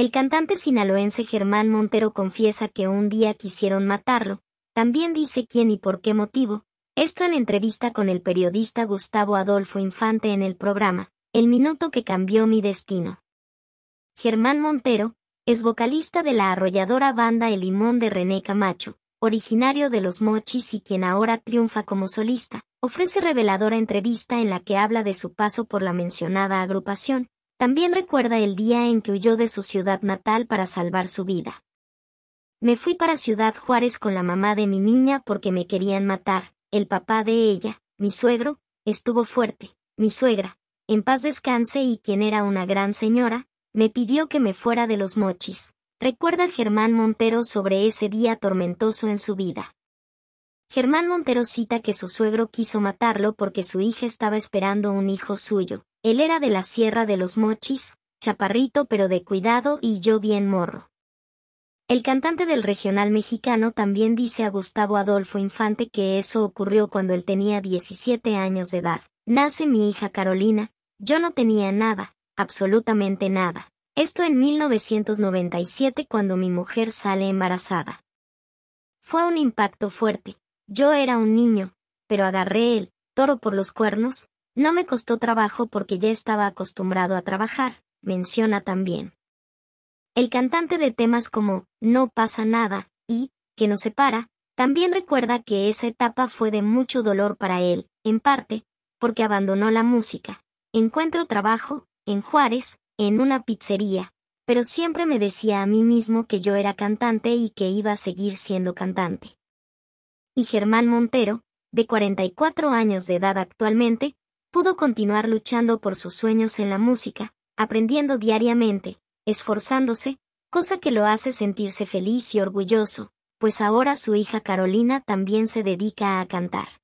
El cantante sinaloense Germán Montero confiesa que un día quisieron matarlo, también dice quién y por qué motivo, esto en entrevista con el periodista Gustavo Adolfo Infante en el programa, El Minuto que Cambió Mi Destino. Germán Montero, es vocalista de la arrolladora banda El Limón de René Camacho, originario de Los Mochis y quien ahora triunfa como solista, ofrece reveladora entrevista en la que habla de su paso por la mencionada agrupación, también recuerda el día en que huyó de su ciudad natal para salvar su vida. Me fui para Ciudad Juárez con la mamá de mi niña porque me querían matar, el papá de ella, mi suegro, estuvo fuerte, mi suegra, en paz descanse y quien era una gran señora, me pidió que me fuera de los mochis. Recuerda Germán Montero sobre ese día tormentoso en su vida. Germán Montero cita que su suegro quiso matarlo porque su hija estaba esperando un hijo suyo, él era de la Sierra de los Mochis, chaparrito pero de cuidado y yo bien morro. El cantante del regional mexicano también dice a Gustavo Adolfo Infante que eso ocurrió cuando él tenía 17 años de edad. Nace mi hija Carolina, yo no tenía nada, absolutamente nada. Esto en 1997 cuando mi mujer sale embarazada. Fue un impacto fuerte. Yo era un niño, pero agarré el toro por los cuernos, no me costó trabajo porque ya estaba acostumbrado a trabajar, menciona también. El cantante de temas como No pasa nada y Que nos separa, también recuerda que esa etapa fue de mucho dolor para él, en parte, porque abandonó la música. Encuentro trabajo, en Juárez, en una pizzería, pero siempre me decía a mí mismo que yo era cantante y que iba a seguir siendo cantante. Y Germán Montero, de 44 años de edad actualmente, pudo continuar luchando por sus sueños en la música, aprendiendo diariamente, esforzándose, cosa que lo hace sentirse feliz y orgulloso, pues ahora su hija Carolina también se dedica a cantar.